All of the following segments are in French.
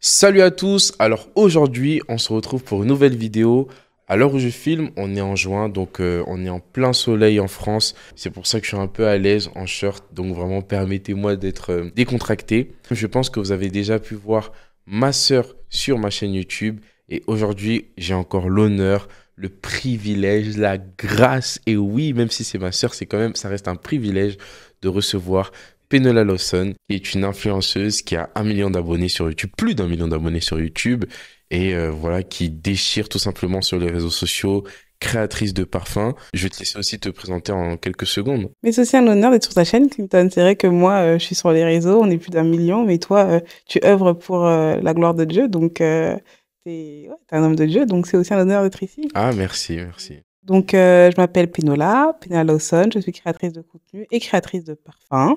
Salut à tous, alors aujourd'hui on se retrouve pour une nouvelle vidéo. À l'heure où je filme, on est en juin, donc euh, on est en plein soleil en France. C'est pour ça que je suis un peu à l'aise en short, donc vraiment permettez-moi d'être euh, décontracté. Je pense que vous avez déjà pu voir ma soeur sur ma chaîne YouTube et aujourd'hui j'ai encore l'honneur le privilège, la grâce, et oui, même si c'est ma soeur, c'est quand même, ça reste un privilège de recevoir Penola Lawson, qui est une influenceuse qui a un million d'abonnés sur YouTube, plus d'un million d'abonnés sur YouTube, et euh, voilà, qui déchire tout simplement sur les réseaux sociaux, créatrice de parfums. Je vais te laisser aussi te présenter en quelques secondes. Mais c'est aussi un honneur d'être sur ta chaîne, Clinton. C'est vrai que moi, euh, je suis sur les réseaux, on est plus d'un million, mais toi, euh, tu œuvres pour la gloire de Dieu, donc tu un homme de Dieu, donc c'est aussi un honneur d'être ici. Ah, merci, merci. Donc, je m'appelle Penola, Penola Lawson, je suis créatrice de contenu et créatrice de parfums.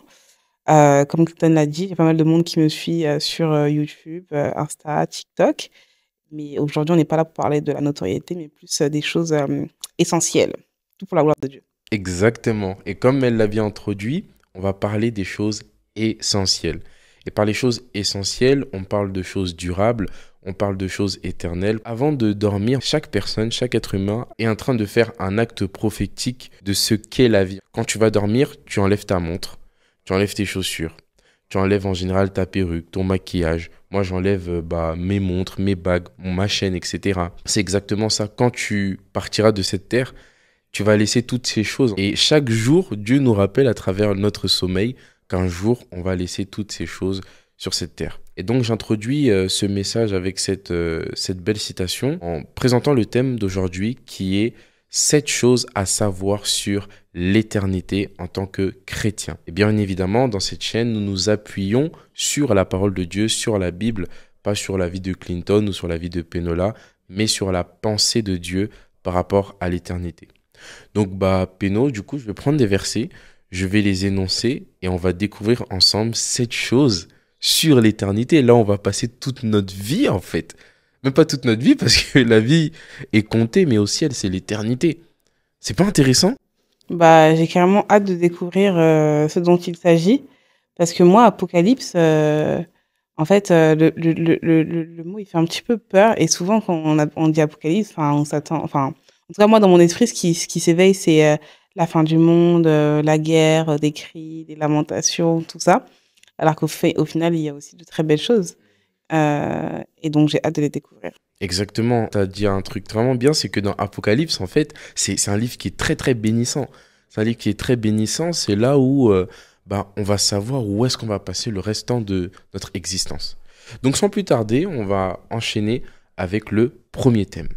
Euh, comme Clinton l'a dit, il y a pas mal de monde qui me suit euh, sur euh, YouTube, Insta, TikTok. Mais aujourd'hui, on n'est pas là pour parler de la notoriété, mais plus des choses essentielles. Tout pour la gloire de Dieu. Exactement. Et comme elle l'a bien introduit, on va parler des choses essentielles. Et par les choses essentielles, on parle de choses durables, on parle de choses éternelles. Avant de dormir, chaque personne, chaque être humain est en train de faire un acte prophétique de ce qu'est la vie. Quand tu vas dormir, tu enlèves ta montre tu enlèves tes chaussures. Tu enlèves en général ta perruque, ton maquillage. Moi, j'enlève euh, bah, mes montres, mes bagues, ma chaîne, etc. C'est exactement ça. Quand tu partiras de cette terre, tu vas laisser toutes ces choses. Et chaque jour, Dieu nous rappelle à travers notre sommeil qu'un jour, on va laisser toutes ces choses sur cette terre. Et donc j'introduis euh, ce message avec cette, euh, cette belle citation en présentant le thème d'aujourd'hui qui est sept choses à savoir sur l'éternité en tant que chrétien. Et eh bien évidemment, dans cette chaîne, nous nous appuyons sur la parole de Dieu, sur la Bible, pas sur la vie de Clinton ou sur la vie de Penola, mais sur la pensée de Dieu par rapport à l'éternité. Donc, bah, Peno, du coup, je vais prendre des versets, je vais les énoncer et on va découvrir ensemble cette chose sur l'éternité. Là, on va passer toute notre vie, en fait, même pas toute notre vie, parce que la vie est comptée, mais au ciel, c'est l'éternité. C'est pas intéressant Bah, j'ai carrément hâte de découvrir euh, ce dont il s'agit. Parce que moi, Apocalypse, euh, en fait, euh, le, le, le, le, mot, il fait un petit peu peur. Et souvent, quand on, dit Apocalypse, on s'attend. Enfin, en tout cas, moi, dans mon esprit, ce qui, qui s'éveille, c'est la fin du monde, la guerre, des cris, des lamentations, tout ça. Alors qu'au au final, il y a aussi de très belles choses. Euh, et donc, j'ai hâte de les découvrir. Exactement. Tu as dit un truc vraiment bien, c'est que dans Apocalypse, en fait, c'est un livre qui est très, très bénissant. C'est un livre qui est très bénissant. C'est là où bah, on va savoir où est-ce qu'on va passer le restant de notre existence. Donc, sans plus tarder, on va enchaîner avec le premier thème.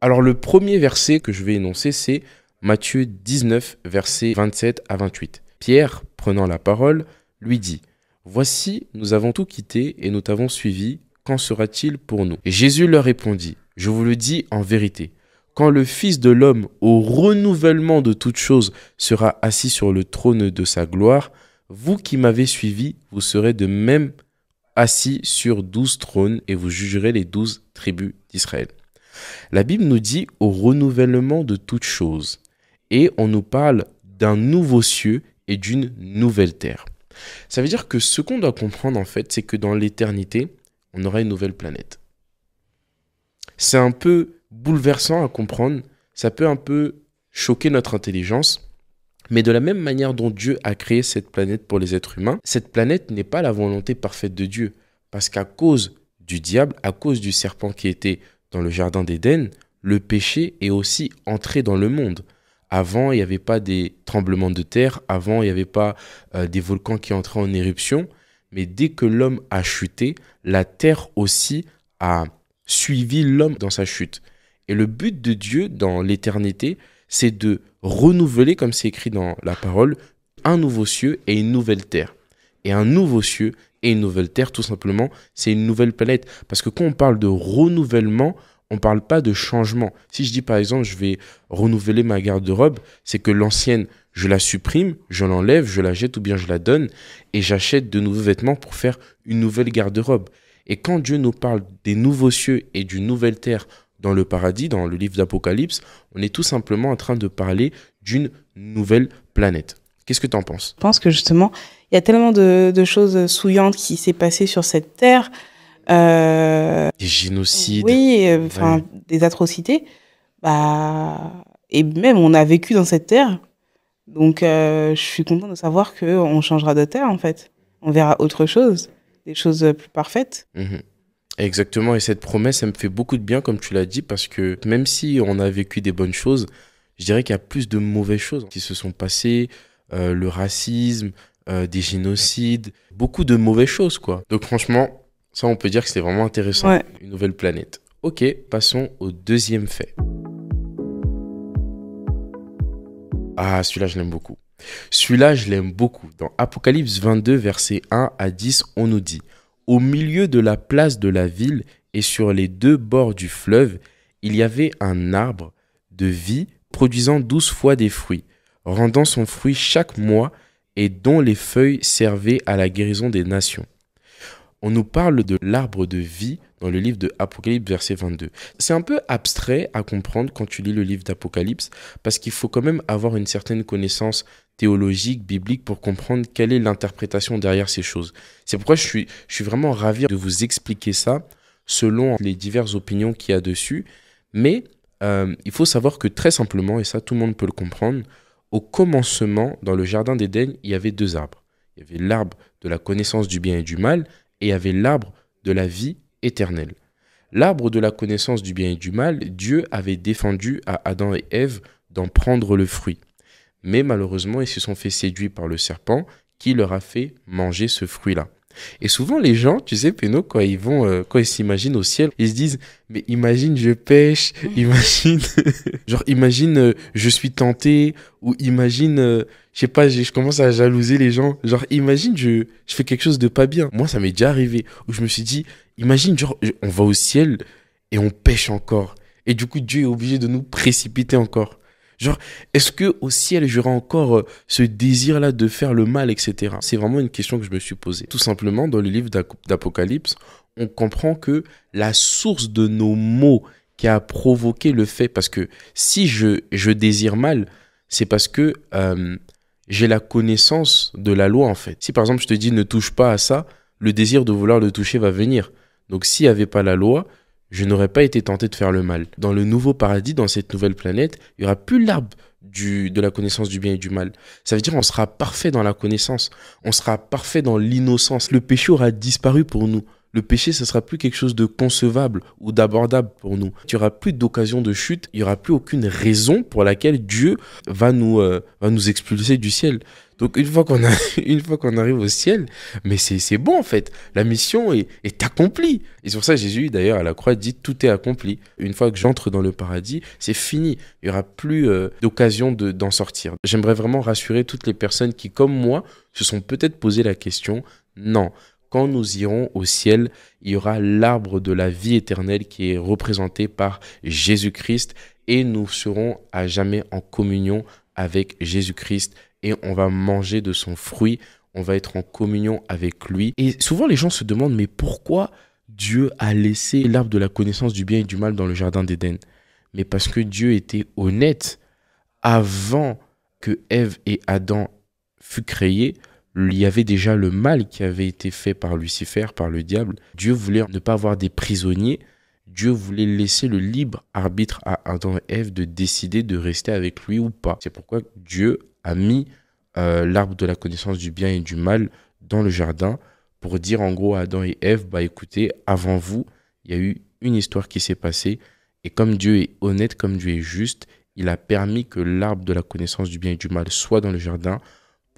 Alors le premier verset que je vais énoncer, c'est Matthieu 19, versets 27 à 28. Pierre, prenant la parole, lui dit Voici, nous avons tout quitté et nous t'avons suivi, qu'en sera-t-il pour nous Et Jésus leur répondit Je vous le dis en vérité, quand le Fils de l'homme, au renouvellement de toutes choses, sera assis sur le trône de sa gloire, vous qui m'avez suivi, vous serez de même assis sur douze trônes et vous jugerez les douze tribus d'Israël. La Bible nous dit au renouvellement de toutes choses et on nous parle d'un nouveau ciel et d'une nouvelle terre. Ça veut dire que ce qu'on doit comprendre en fait, c'est que dans l'éternité, on aura une nouvelle planète. C'est un peu bouleversant à comprendre, ça peut un peu choquer notre intelligence, mais de la même manière dont Dieu a créé cette planète pour les êtres humains, cette planète n'est pas la volonté parfaite de Dieu, parce qu'à cause du diable, à cause du serpent qui était dans le jardin d'Éden, le péché est aussi entré dans le monde. Avant, il n'y avait pas des tremblements de terre, avant, il n'y avait pas euh, des volcans qui entraient en éruption, mais dès que l'homme a chuté, la terre aussi a suivi l'homme dans sa chute. Et le but de Dieu dans l'éternité, c'est de renouveler, comme c'est écrit dans la parole, un nouveau ciel et une nouvelle terre. Et un nouveau ciel et une nouvelle terre, tout simplement, c'est une nouvelle planète. Parce que quand on parle de renouvellement, on ne parle pas de changement. Si je dis par exemple, je vais renouveler ma garde-robe, c'est que l'ancienne, je la supprime, je l'enlève, je la jette ou bien je la donne et j'achète de nouveaux vêtements pour faire une nouvelle garde-robe. Et quand Dieu nous parle des nouveaux cieux et d'une nouvelle terre dans le paradis, dans le livre d'Apocalypse, on est tout simplement en train de parler d'une nouvelle planète. Qu'est-ce que tu en penses Je pense que justement, il y a tellement de, choses souillantes qui s'est passé sur cette terre. Euh, des génocides. Oui, des atrocités. Bah, et même on a vécu dans cette terre. Donc euh, je suis content de savoir qu'on changera de terre en fait. On verra autre chose, des choses plus parfaites. Mhm. Exactement, et cette promesse, elle me fait beaucoup de bien, comme tu l'as dit, parce que même si on a vécu des bonnes choses, je dirais qu'il y a plus de mauvaises choses qui se sont passées, euh, le racisme, des génocides, beaucoup de mauvaises choses, quoi. Donc franchement, ça, on peut dire que c'est vraiment intéressant. Une nouvelle planète. Ok, passons au deuxième fait. Ah, celui-là, je l'aime beaucoup. Celui-là, je l'aime beaucoup. Dans Apocalypse 22, versets 1 à 10, on nous dit Au milieu de la place de la ville et sur les deux bords du fleuve, il y avait un arbre de vie produisant douze fois des fruits, rendant son fruit chaque mois et dont les feuilles servaient à la guérison des nations on nous parle de l'arbre de vie dans le livre de Apocalypse, verset 22. C'est un peu abstrait à comprendre quand tu lis le livre d'Apocalypse, parce qu'il faut quand même avoir une certaine connaissance théologique, biblique, pour comprendre quelle est l'interprétation derrière ces choses. C'est pourquoi je suis, vraiment ravi de vous expliquer ça selon les diverses opinions qu'il y a dessus. Mais euh, il faut savoir que très simplement, et ça tout le monde peut le comprendre, au commencement, dans le Jardin d'Éden, il y avait deux arbres. Il y avait l'arbre de la connaissance du bien et du mal et avait l'arbre de la vie éternelle. L'arbre de la connaissance du bien et du mal, Dieu avait défendu à Adam et Ève d'en prendre le fruit. Mais malheureusement, ils se sont fait séduire par le serpent qui leur a fait manger ce fruit-là. Et souvent, les gens, tu sais, Péno, quand ils vont, euh, quoi, ils s'imaginent au ciel, ils se disent, mais imagine, je pêche, imagine, genre, imagine, euh, je suis tenté, ou imagine, euh, je sais pas, je commence à jalouser les gens. Genre, imagine, je, je fais quelque chose de pas bien. Moi, ça m'est déjà arrivé où je me suis dit, imagine, genre, on va au ciel et on pêche encore. Et du coup, Dieu est obligé de nous précipiter encore. Genre, est-ce que au ciel, j'aurai encore euh, ce désir-là de faire le mal, etc. C'est vraiment une question que je me suis posée. Tout simplement, dans le livre d'Apocalypse, on comprend que la source de nos maux qui a provoqué le fait, parce que si je, je désire mal, c'est parce que euh, j'ai la connaissance de la loi en fait. Si par exemple je te dis ne touche pas à ça, le désir de vouloir le toucher va venir. Donc s'il n'y avait pas la loi, je n'aurais pas été tenté de faire le mal. Dans le nouveau paradis, dans cette nouvelle planète, il n'y aura plus l'arbre de la connaissance du bien et du mal. Ça veut dire on sera parfait dans la connaissance, on sera parfait dans l'innocence. Le péché aura disparu pour nous le péché, ce sera plus quelque chose de concevable ou d'abordable pour nous. Il n'y aura plus d'occasion de chute, il n'y aura plus aucune raison pour laquelle Dieu va nous, euh, va nous expulser du ciel. Donc une fois qu'on une fois qu'on arrive au ciel, mais c'est bon en fait. La mission est, est accomplie. Et c'est pour ça Jésus d'ailleurs à la croix dit tout est accompli. Une fois que j'entre dans le paradis, c'est fini. Il n'y aura plus euh, d'occasion d'en sortir. J'aimerais vraiment rassurer toutes les personnes qui comme moi se sont peut-être posé la question. Non, quand nous irons au ciel, il y aura l'arbre de la vie éternelle qui est représenté par Jésus-Christ et nous serons à jamais en communion avec Jésus-Christ et on va manger de son fruit, on va être en communion avec lui. Et souvent les gens se demandent mais pourquoi Dieu a laissé l'arbre de la connaissance du bien et du mal dans le jardin d'Éden Mais parce que Dieu était honnête avant que Ève et Adam fût créés, il y avait déjà le mal qui avait été fait par Lucifer, par le diable. Dieu voulait ne pas avoir des prisonniers. Dieu voulait laisser le libre arbitre à Adam et Ève de décider de rester avec lui ou pas. C'est pourquoi Dieu a mis euh, l'arbre de la connaissance du bien et du mal dans le jardin pour dire en gros à Adam et Ève, bah écoutez, avant vous, il y a eu une histoire qui s'est passée et comme Dieu est honnête, comme Dieu est juste, il a permis que l'arbre de la connaissance du bien et du mal soit dans le jardin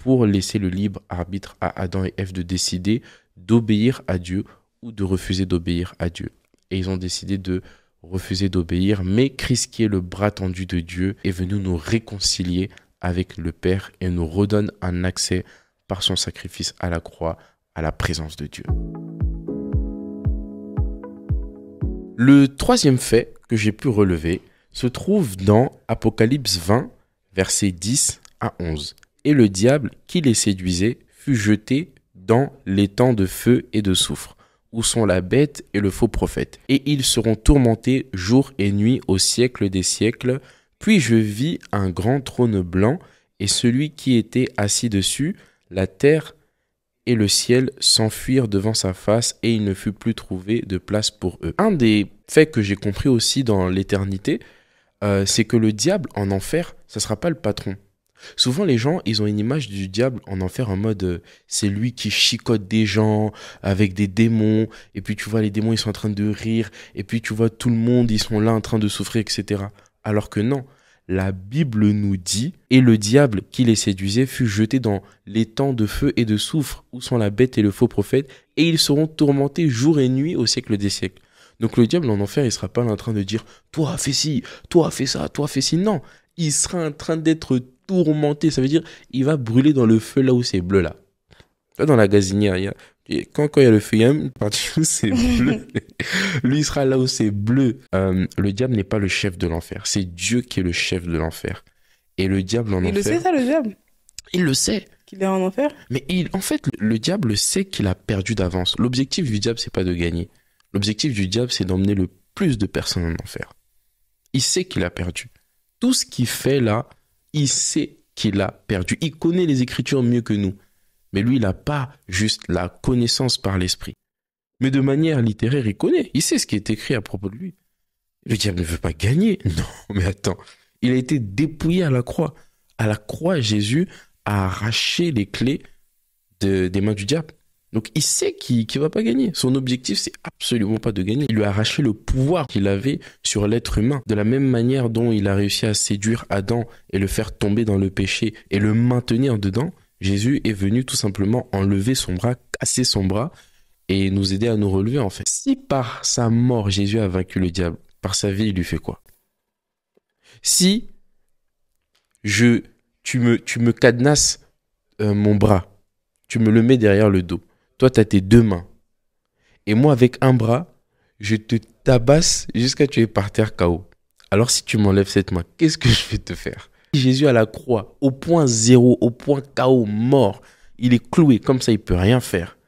pour laisser le libre arbitre à Adam et Ève de décider d'obéir à Dieu ou de refuser d'obéir à Dieu. Et ils ont décidé de refuser d'obéir, mais Christ qui est le bras tendu de Dieu est venu nous réconcilier avec le Père et nous redonne un accès par son sacrifice à la croix à la présence de Dieu. Le troisième fait que j'ai pu relever se trouve dans Apocalypse 20, versets 10 à 11 et le diable qui les séduisait fut jeté dans les temps de feu et de soufre, où sont la bête et le faux prophète. Et ils seront tourmentés jour et nuit au siècle des siècles. Puis je vis un grand trône blanc, et celui qui était assis dessus, la terre et le ciel s'enfuirent devant sa face, et il ne fut plus trouvé de place pour eux. Un des faits que j'ai compris aussi dans l'éternité, euh, c'est que le diable en enfer, ça ne sera pas le patron. Souvent, les gens, ils ont une image du diable en enfer en mode euh, c'est lui qui chicote des gens avec des démons, et puis tu vois, les démons, ils sont en train de rire, et puis tu vois, tout le monde, ils sont là en train de souffrir, etc. Alors que non, la Bible nous dit, et le diable qui les séduisait fut jeté dans les temps de feu et de soufre, où sont la bête et le faux prophète, et ils seront tourmentés jour et nuit au siècle des siècles. Donc le diable en enfer, il sera pas en train de dire, toi fais ci, toi fais ça, toi fais ci, non. Il sera en train d'être tourmenté. Ça veut dire il va brûler dans le feu là où c'est bleu là. dans la gazinière, quand, quand il y a le feu, il y a une partie où c'est bleu. Lui, il sera là où c'est bleu. Euh, le diable n'est pas le chef de l'enfer. C'est Dieu qui est le chef de l'enfer. Et le diable en enfer. Il le sait, ça, le diable Il le sait. Qu'il est en enfer Mais il, en fait, le, le diable sait qu'il a perdu d'avance. L'objectif du diable, c'est pas de gagner. L'objectif du diable, c'est d'emmener le plus de personnes en enfer. Il sait qu'il a perdu. Tout ce qu'il fait là, il sait qu'il a perdu. Il connaît les Écritures mieux que nous. Mais lui, il n'a pas juste la connaissance par l'esprit. Mais de manière littéraire, il connaît. Il sait ce qui est écrit à propos de lui. Le diable ne veut pas gagner. Non, mais attends. Il a été dépouillé à la croix. À la croix, Jésus a arraché les clés des mains du diable. Donc il sait qu'il ne va pas gagner. Son objectif, c'est absolument pas de gagner. Il lui a arraché le pouvoir qu'il avait sur l'être humain. De la même manière dont il a réussi à séduire Adam et le faire tomber dans le péché et le maintenir dedans, Jésus est venu tout simplement enlever son bras, casser son bras et nous aider à nous relever en fait. Si par sa mort Jésus a vaincu le diable, par sa vie il lui fait quoi Si je tu me tu me cadenasses euh, mon bras, tu me le mets derrière le dos toi, tu as tes deux mains. Et moi, avec un bras, je te tabasse jusqu'à tu es par terre KO. Alors si tu m'enlèves cette main, qu'est-ce que je vais te faire Jésus à la croix, au point zéro, au point KO, mort, il est cloué, comme ça il peut rien faire.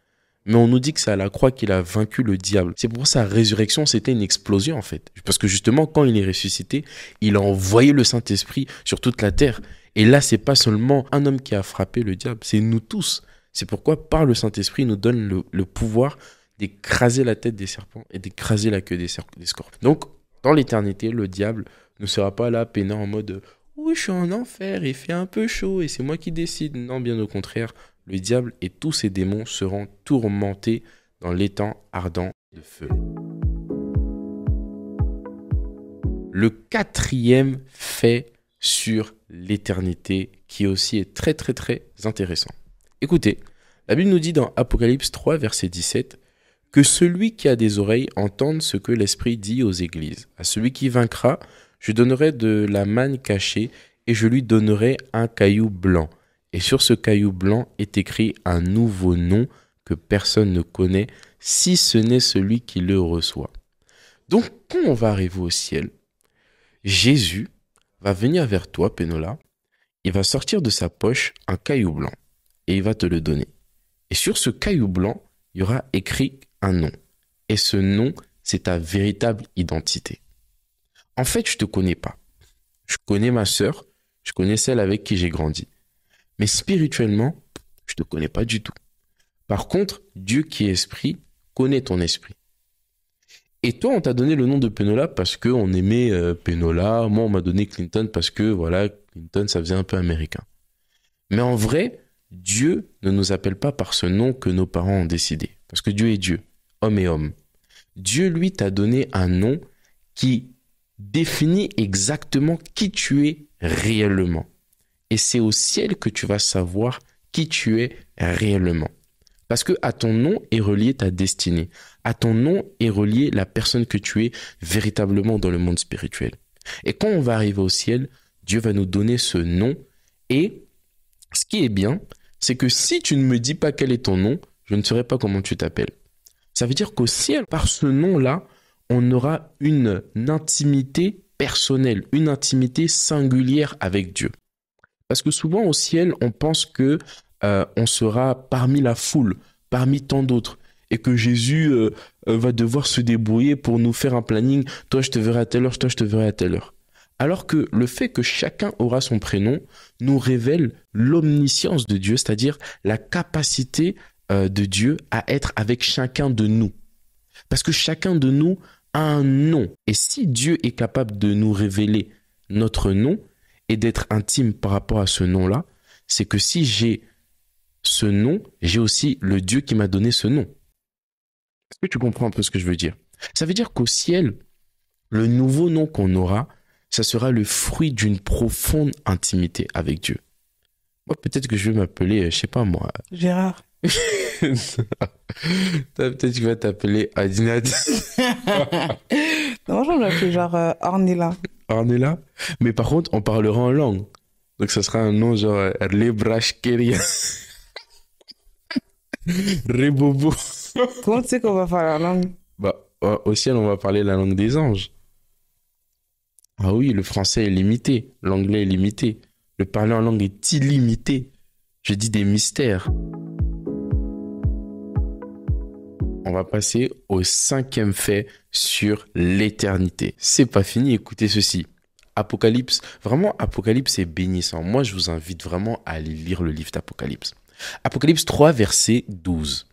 Mais on nous dit que c'est à la croix qu'il a vaincu le diable. C'est pour ça, sa résurrection, c'était une explosion en fait. Parce que justement, quand il est ressuscité, il a envoyé le Saint-Esprit sur toute la terre. Et là, c'est pas seulement un homme qui a frappé le diable, c'est nous tous. C'est pourquoi, par le Saint-Esprit, nous donne le, pouvoir d'écraser la tête des serpents et d'écraser la queue des, des scorpions. Donc, dans l'éternité, le diable ne sera pas là peinant en mode oui, je suis en enfer, il fait un peu chaud et c'est moi qui décide. Non, bien au contraire, le diable et tous ses démons seront tourmentés dans l'étang ardent de feu. Le quatrième fait sur l'éternité, qui aussi est très très très intéressant. Écoutez, la Bible nous dit dans Apocalypse 3, verset 17, que celui qui a des oreilles entende ce que l'Esprit dit aux églises. À celui qui vaincra, je donnerai de la manne cachée et je lui donnerai un caillou blanc. Et sur ce caillou blanc est écrit un nouveau nom que personne ne connaît, si ce n'est celui qui le reçoit. Donc, quand on va arriver au ciel, Jésus va venir vers toi, Pénola, il va sortir de sa poche un caillou blanc et il va te le donner. Et sur ce caillou blanc, il y aura écrit un nom. Et ce nom, c'est ta véritable identité. En fait, je te connais pas. Je connais ma sœur, je connais celle avec qui j'ai grandi. Mais spirituellement, je te connais pas du tout. Par contre, Dieu qui est esprit connaît ton esprit. Et toi, on t'a donné le nom de Penola parce que on aimait euh, Penola. Moi, on m'a donné Clinton parce que voilà, Clinton, ça faisait un peu américain. Mais en vrai, Dieu ne nous appelle pas par ce nom que nos parents ont décidé, parce que Dieu est Dieu, homme et homme. Dieu, lui, t'a donné un nom qui définit exactement qui tu es réellement. Et c'est au ciel que tu vas savoir qui tu es réellement. Parce que à ton nom est reliée ta destinée. À ton nom est reliée la personne que tu es véritablement dans le monde spirituel. Et quand on va arriver au ciel, Dieu va nous donner ce nom. Et ce qui est bien, c'est que si tu ne me dis pas quel est ton nom, je ne saurai pas comment tu t'appelles. Ça veut dire qu'au ciel, par ce nom-là, on aura une intimité personnelle, une intimité singulière avec Dieu. Parce que souvent au ciel, on pense que euh, on sera parmi la foule, parmi tant d'autres, et que Jésus euh, euh, va devoir se débrouiller pour nous faire un planning. Toi, je te verrai à telle heure, toi, je te verrai à telle heure. Alors que le fait que chacun aura son prénom nous révèle l'omniscience de Dieu, c'est-à-dire la capacité euh, de Dieu à être avec chacun de nous. Parce que chacun de nous a un nom. Et si Dieu est capable de nous révéler notre nom et d'être intime par rapport à ce nom-là, c'est que si j'ai ce nom, j'ai aussi le Dieu qui m'a donné ce nom. Est-ce que tu comprends un peu ce que je veux dire Ça veut dire qu'au ciel, le nouveau nom qu'on aura, ça sera le fruit d'une profonde intimité avec Dieu. Moi, peut-être que je vais m'appeler, euh, je sais pas moi. Gérard. peut-être que tu vas t'appeler Adinad. non, je m'appelle genre euh, Ornella. Ornella Mais par contre, on parlera en langue. Donc, ça sera un nom genre Lebrashkeria. Euh, Rebobo. Comment tu sais qu'on va parler en langue Bah, au ciel, on va parler la langue des anges. Ah oui, le français est limité, l'anglais est limité, le parler en langue est illimité. Je dis des mystères. On va passer au cinquième fait sur l'éternité. C'est pas fini, écoutez ceci. Apocalypse, vraiment Apocalypse est bénissant. Moi, je vous invite vraiment à aller lire le livre d'Apocalypse. Apocalypse 3, verset 12.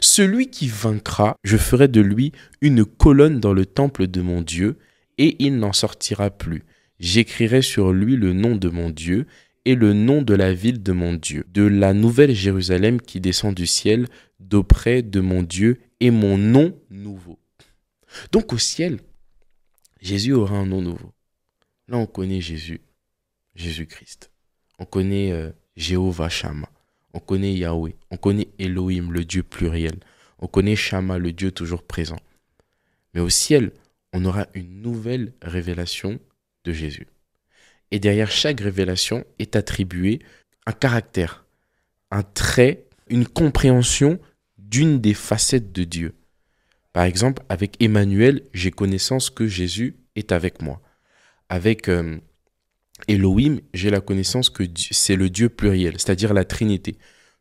Celui qui vaincra, je ferai de lui une colonne dans le temple de mon Dieu, et il n'en sortira plus. J'écrirai sur lui le nom de mon Dieu et le nom de la ville de mon Dieu, de la nouvelle Jérusalem qui descend du ciel, d'auprès de mon Dieu et mon nom nouveau. Donc au ciel, Jésus aura un nom nouveau. Là, on connaît Jésus, Jésus-Christ. On connaît euh, Jéhovah Shama. On connaît Yahweh. On connaît Elohim, le Dieu pluriel. On connaît Shammah, le Dieu toujours présent. Mais au ciel, on aura une nouvelle révélation de Jésus. Et derrière chaque révélation est attribué un caractère, un trait, une compréhension d'une des facettes de Dieu. Par exemple, avec Emmanuel, j'ai connaissance que Jésus est avec moi. Avec euh, Elohim, j'ai la connaissance que c'est le Dieu pluriel, c'est-à-dire la Trinité,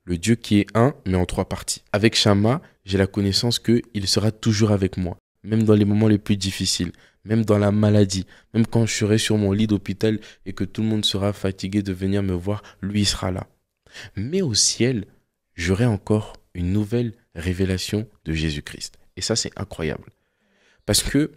le Dieu qui est un mais en trois parties. Avec Shama, j'ai la connaissance que il sera toujours avec moi même dans les moments les plus difficiles, même dans la maladie, même quand je serai sur mon lit d'hôpital et que tout le monde sera fatigué de venir me voir, lui sera là. Mais au ciel, j'aurai encore une nouvelle révélation de Jésus-Christ. Et ça, c'est incroyable. Parce que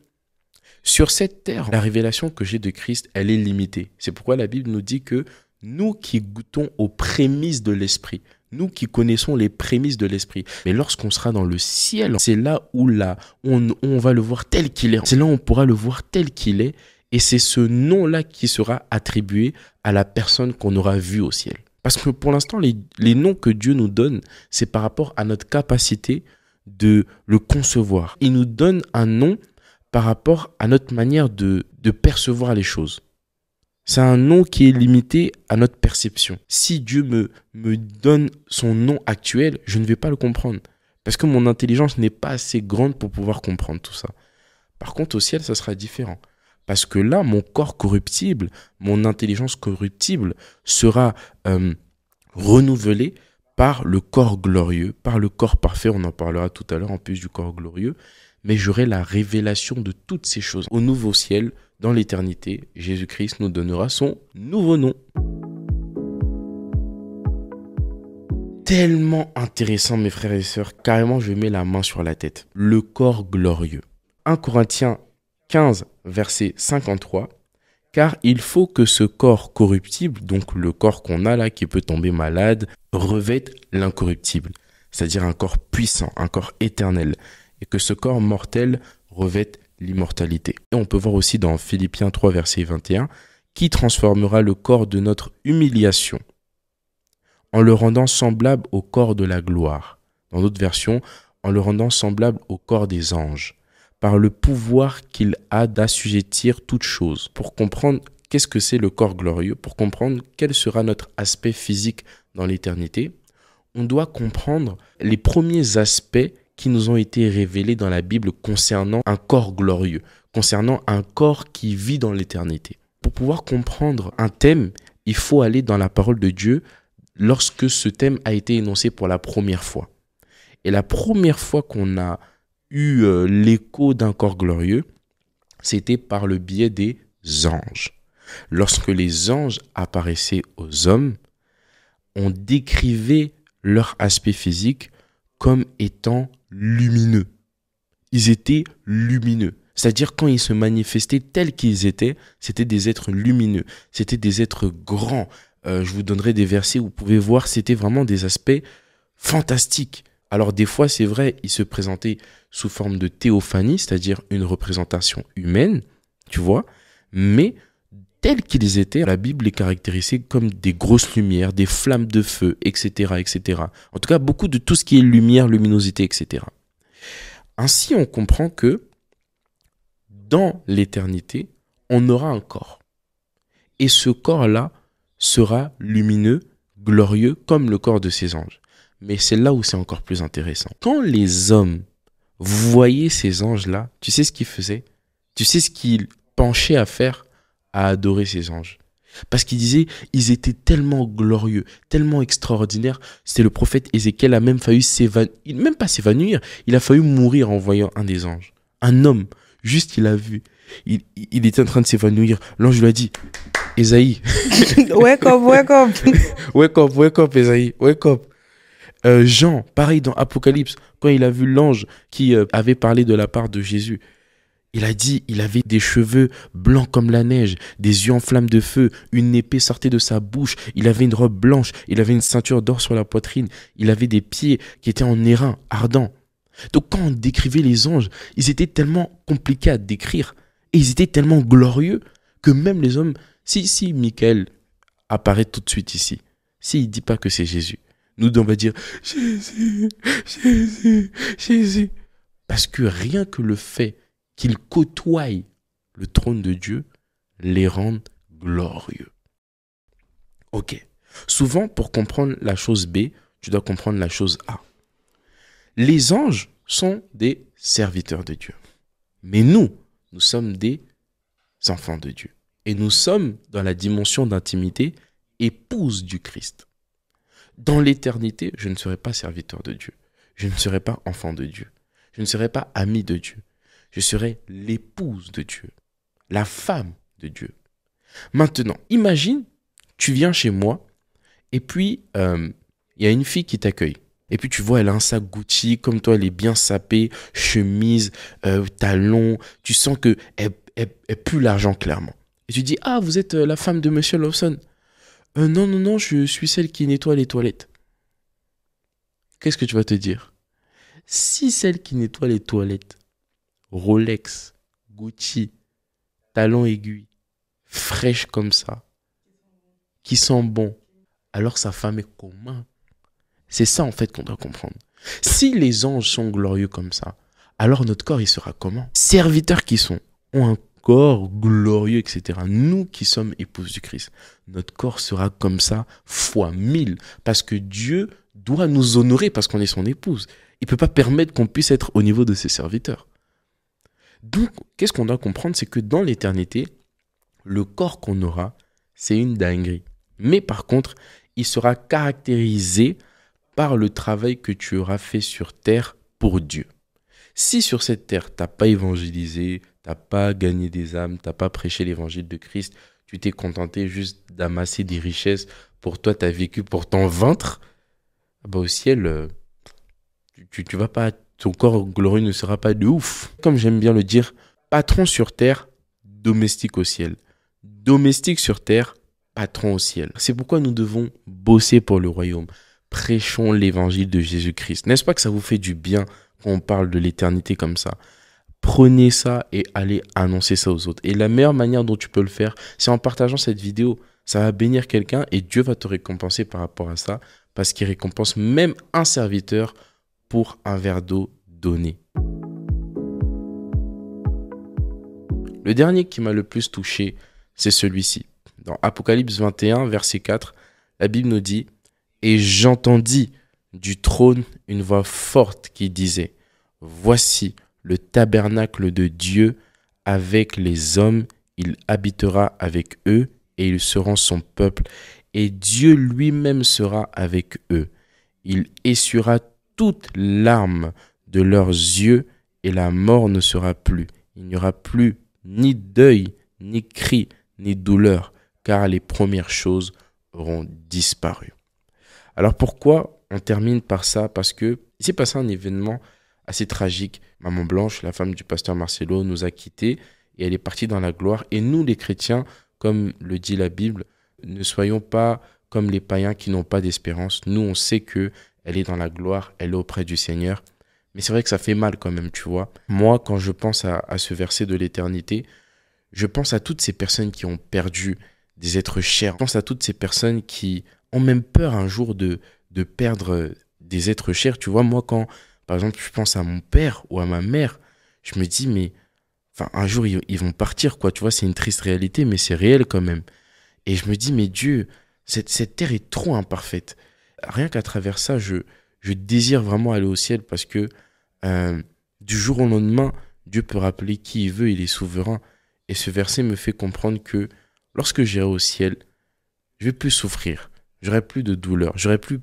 sur cette terre, la révélation que j'ai de Christ, elle est limitée. C'est pourquoi la Bible nous dit que nous qui goûtons aux prémices de l'Esprit, nous qui connaissons les prémices de l'esprit. Mais lorsqu'on sera dans le ciel, c'est là où là, on, va le voir tel qu'il est. C'est là où on pourra le voir tel qu'il est. Et c'est ce nom-là qui sera attribué à la personne qu'on aura vue au ciel. Parce que pour l'instant, les, noms que Dieu nous donne, c'est par rapport à notre capacité de le concevoir. Il nous donne un nom par rapport à notre manière de percevoir les choses. C'est un nom qui est limité à notre perception. Si Dieu me, me donne son nom actuel, je ne vais pas le comprendre. Parce que mon intelligence n'est pas assez grande pour pouvoir comprendre tout ça. Par contre, au ciel, ça sera différent. Parce que là, mon corps corruptible, mon intelligence corruptible sera euh, renouvelée par le corps glorieux, par le corps parfait. On en parlera tout à l'heure en plus du corps glorieux. Mais j'aurai la révélation de toutes ces choses. Au nouveau ciel, dans l'éternité, Jésus-Christ nous donnera son nouveau nom. Tellement intéressant mes frères et sœurs, carrément je mets la main sur la tête. Le corps glorieux. 1 Corinthiens 15, verset 53. Car il faut que ce corps corruptible, donc le corps qu'on a là qui peut tomber malade, revête l'incorruptible, c'est-à-dire un corps puissant, un corps éternel, et que ce corps mortel revête l'immortalité. Et on peut voir aussi dans Philippiens 3, verset 21, qui transformera le corps de notre humiliation en le rendant semblable au corps de la gloire. Dans d'autres versions, en le rendant semblable au corps des anges, par le pouvoir qu'il a d'assujettir toutes choses Pour comprendre qu'est-ce que c'est le corps glorieux, pour comprendre quel sera notre aspect physique dans l'éternité, on doit comprendre les premiers aspects qui nous ont été révélés dans la Bible concernant un corps glorieux, concernant un corps qui vit dans l'éternité. Pour pouvoir comprendre un thème, il faut aller dans la parole de Dieu lorsque ce thème a été énoncé pour la première fois. Et la première fois qu'on a eu euh, l'écho d'un corps glorieux, c'était par le biais des anges. Lorsque les anges apparaissaient aux hommes, on décrivait leur aspect physique comme étant lumineux. Ils étaient lumineux. C'est-à-dire quand ils se manifestaient tels qu'ils étaient, c'était des êtres lumineux, c'était des êtres grands. Euh, je vous donnerai des versets où vous pouvez voir, c'était vraiment des aspects fantastiques. Alors des fois, c'est vrai, ils se présentaient sous forme de théophanie, c'est-à-dire une représentation humaine, tu vois, mais tels qu'ils étaient, la Bible les caractérisait comme des grosses lumières, des flammes de feu, etc., etc. En tout cas, beaucoup de tout ce qui est lumière, luminosité, etc. Ainsi, on comprend que dans l'éternité, on aura un corps. Et ce corps-là sera lumineux, glorieux, comme le corps de ces anges. Mais c'est là où c'est encore plus intéressant. Quand les hommes voyaient ces anges-là, tu sais ce qu'ils faisaient Tu sais ce qu'ils penchaient à faire à adorer ces anges. Parce qu'il disait, ils étaient tellement glorieux, tellement extraordinaires. c'est le prophète Ézéchiel a même failli s'évanouir, même pas s'évanouir, il a failli mourir en voyant un des anges. Un homme, juste il a vu. Il, il était en train de s'évanouir. L'ange lui a dit, Esaïe. wake up, wake up. wake up, wake up, Esaïe, wake up. Euh, Jean, pareil dans Apocalypse, quand il a vu l'ange qui euh, avait parlé de la part de Jésus, il a dit, il avait des cheveux blancs comme la neige, des yeux en flammes de feu, une épée sortait de sa bouche, il avait une robe blanche, il avait une ceinture d'or sur la poitrine, il avait des pieds qui étaient en airain, ardent. Donc quand on décrivait les anges, ils étaient tellement compliqués à décrire, et ils étaient tellement glorieux, que même les hommes, si, si, Michael apparaît tout de suite ici, si ne dit pas que c'est Jésus, nous on va dire Jésus, Jésus, Jésus. Parce que rien que le fait qu'ils côtoient le trône de Dieu, les rendent glorieux. Ok. Souvent, pour comprendre la chose B, tu dois comprendre la chose A. Les anges sont des serviteurs de Dieu. Mais nous, nous sommes des enfants de Dieu. Et nous sommes dans la dimension d'intimité, épouse du Christ. Dans l'éternité, je ne serai pas serviteur de Dieu. Je ne serai pas enfant de Dieu. Je ne serai pas ami de Dieu je serai l'épouse de Dieu, la femme de Dieu. Maintenant, imagine, tu viens chez moi, et puis euh, il y a une fille qui t'accueille. Et puis tu vois, elle a un sac Gucci, comme toi, elle est bien sapée, chemise, talon. Euh, talons. Tu sens que elle, pue l'argent clairement. Et tu dis, ah, vous êtes euh, la femme de Monsieur Lawson. non, non, non, je suis celle qui nettoie les toilettes. Qu'est-ce que tu vas te dire Si celle qui nettoie les toilettes Rolex, Gucci, talons aiguilles, fraîches comme ça, qui sent bon, alors sa femme est commun. C'est ça en fait qu'on doit comprendre. Si les anges sont glorieux comme ça, alors notre corps il sera comment Serviteurs qui sont, ont un corps glorieux, etc. Nous qui sommes épouses du Christ, notre corps sera comme ça fois mille, parce que Dieu doit nous honorer parce qu'on est son épouse. Il ne peut pas permettre qu'on puisse être au niveau de ses serviteurs. Donc, qu'est-ce qu'on doit comprendre C'est que dans l'éternité, le corps qu'on aura, c'est une dinguerie. Mais par contre, il sera caractérisé par le travail que tu auras fait sur terre pour Dieu. Si sur cette terre, tu n'as pas évangélisé, tu n'as pas gagné des âmes, tu n'as pas prêché l'évangile de Christ, tu t'es contenté juste d'amasser des richesses pour toi, tu as vécu pour ton ventre, bah, au ciel, euh, tu, ne tu vas pas ton corps glorieux ne sera pas de ouf. Comme j'aime bien le dire, patron sur terre, domestique au ciel. Domestique sur terre, patron au ciel. C'est pourquoi nous devons bosser pour le royaume. Prêchons l'évangile de Jésus-Christ. N'est-ce pas que ça vous fait du bien quand on parle de l'éternité comme ça Prenez ça et allez annoncer ça aux autres. Et la meilleure manière dont tu peux le faire, c'est en partageant cette vidéo. Ça va bénir quelqu'un et Dieu va te récompenser par rapport à ça parce qu'il récompense même un serviteur pour un verre d'eau donné. Le dernier qui m'a le plus touché, c'est celui-ci. Dans Apocalypse 21, verset 4, la Bible nous dit Et j'entendis du trône une voix forte qui disait Voici le tabernacle de Dieu avec les hommes, il habitera avec eux et ils seront son peuple, et Dieu lui-même sera avec eux. Il essuiera toute larme de leurs yeux et la mort ne sera plus. Il n'y aura plus ni deuil, ni cri, ni douleur, car les premières choses auront disparu. Alors pourquoi on termine par ça Parce que s'est passé un événement assez tragique. Maman Blanche, la femme du pasteur Marcelo, nous a quittés et elle est partie dans la gloire. Et nous, les chrétiens, comme le dit la Bible, ne soyons pas comme les païens qui n'ont pas d'espérance. Nous, on sait que elle est dans la gloire, elle est auprès du Seigneur. Mais c'est vrai que ça fait mal quand même, tu vois. Moi, quand je pense à, à ce verset de l'éternité, je pense à toutes ces personnes qui ont perdu des êtres chers. Je pense à toutes ces personnes qui ont même peur un jour de, de perdre des êtres chers. Tu vois, moi, quand, par exemple, je pense à mon père ou à ma mère, je me dis, mais enfin, un jour, ils, vont partir, quoi. Tu vois, c'est une triste réalité, mais c'est réel quand même. Et je me dis, mais Dieu, cette, cette terre est trop imparfaite. Rien qu'à travers ça, je, je désire vraiment aller au ciel parce que euh, du jour au lendemain, Dieu peut rappeler qui il veut, il est souverain. Et ce verset me fait comprendre que lorsque j'irai au ciel, je vais plus souffrir, j'aurai plus de douleur, j'aurai plus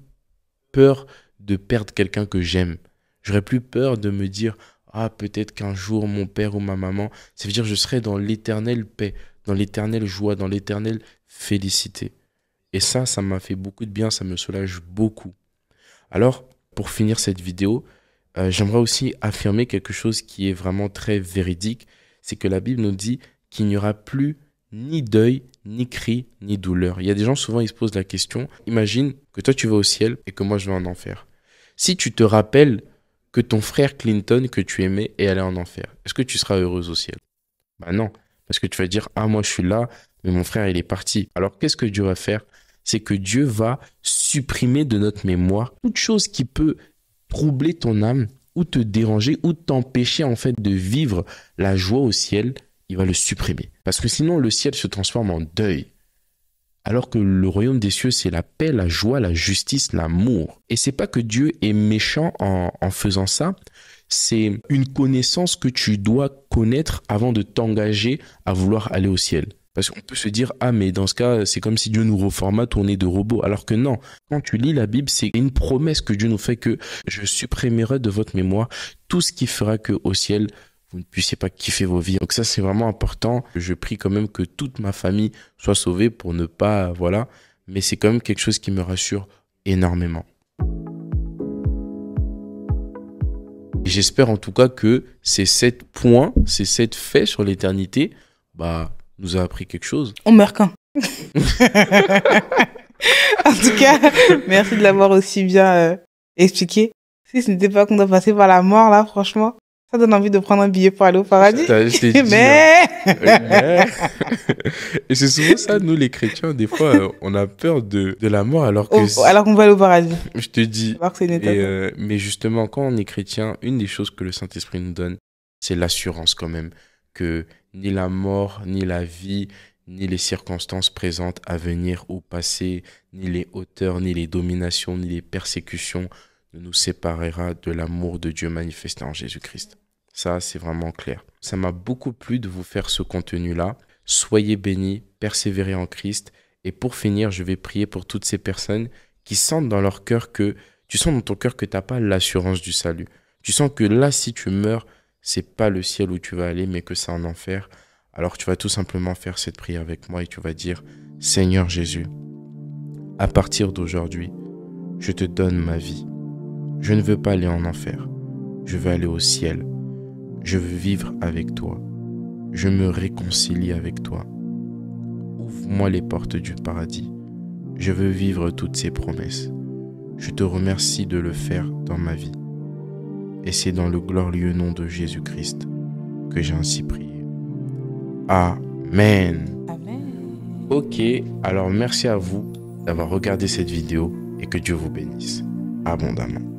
peur de perdre quelqu'un que j'aime. J'aurai plus peur de me dire ah peut-être qu'un jour mon père ou ma maman, cest veut dire je serai dans l'éternelle paix, dans l'éternelle joie, dans l'éternelle félicité. Et ça, ça m'a fait beaucoup de bien, ça me soulage beaucoup. Alors, pour finir cette vidéo, euh, j'aimerais aussi affirmer quelque chose qui est vraiment très véridique, c'est que la Bible nous dit qu'il n'y aura plus ni deuil, ni cri, ni douleur. Il y a des gens souvent, ils se posent la question, imagine que toi tu vas au ciel et que moi je vais en enfer. Si tu te rappelles que ton frère Clinton que tu aimais est allé en enfer, est-ce que tu seras heureuse au ciel Bah non, parce que tu vas dire, ah moi je suis là, mais mon frère il est parti. Alors qu'est-ce que Dieu va faire c'est que Dieu va supprimer de notre mémoire toute chose qui peut troubler ton âme ou te déranger ou t'empêcher en fait de vivre la joie au ciel, il va le supprimer. Parce que sinon le ciel se transforme en deuil. Alors que le royaume des cieux, c'est la paix, la joie, la justice, l'amour. Et c'est pas que Dieu est méchant en, en faisant ça, c'est une connaissance que tu dois connaître avant de t'engager à vouloir aller au ciel. Parce qu'on peut se dire, ah, mais dans ce cas, c'est comme si Dieu nous reformate, on de robots. Alors que non, quand tu lis la Bible, c'est une promesse que Dieu nous fait que je supprimerai de votre mémoire tout ce qui fera que au ciel, vous ne puissiez pas kiffer vos vies. Donc ça, c'est vraiment important. Je prie quand même que toute ma famille soit sauvée pour ne pas, voilà. Mais c'est quand même quelque chose qui me rassure énormément. J'espère en tout cas que ces sept points, ces sept faits sur l'éternité, bah, nous a appris quelque chose. On meurt quand En tout cas, merci de l'avoir aussi bien euh, expliqué. Si ce n'était pas qu'on doit passer par la mort, là, franchement, ça donne envie de prendre un billet pour aller au paradis. Hein. mais... Euh, et c'est souvent ça, nous les chrétiens, des fois, euh, on a peur de, de la mort alors que... Oh, alors qu'on va aller au paradis. Je te dis. mais justement, quand on est chrétien, une des choses que le Saint-Esprit nous donne, c'est l'assurance quand même que ni la mort, ni la vie, ni les circonstances présentes à venir ou passées, ni les hauteurs, ni les dominations, ni les persécutions ne nous séparera de l'amour de Dieu manifesté en Jésus-Christ. Ça, c'est vraiment clair. Ça m'a beaucoup plu de vous faire ce contenu-là. Soyez bénis, persévérez en Christ. Et pour finir, je vais prier pour toutes ces personnes qui sentent dans leur cœur que, tu sens dans ton cœur que tu n'as pas l'assurance du salut. Tu sens que là, si tu meurs, c'est pas le ciel où tu vas aller, mais que c'est un enfer, alors tu vas tout simplement faire cette prière avec moi et tu vas dire, Seigneur Jésus, à partir d'aujourd'hui, je te donne ma vie. Je ne veux pas aller en enfer, je veux aller au ciel. Je veux vivre avec toi. Je me réconcilie avec toi. Ouvre-moi les portes du paradis. Je veux vivre toutes ces promesses. Je te remercie de le faire dans ma vie et c'est dans le glorieux nom de Jésus-Christ que j'ai ainsi prié. Amen. Ok, alors merci à vous d'avoir regardé cette vidéo et que Dieu vous bénisse abondamment.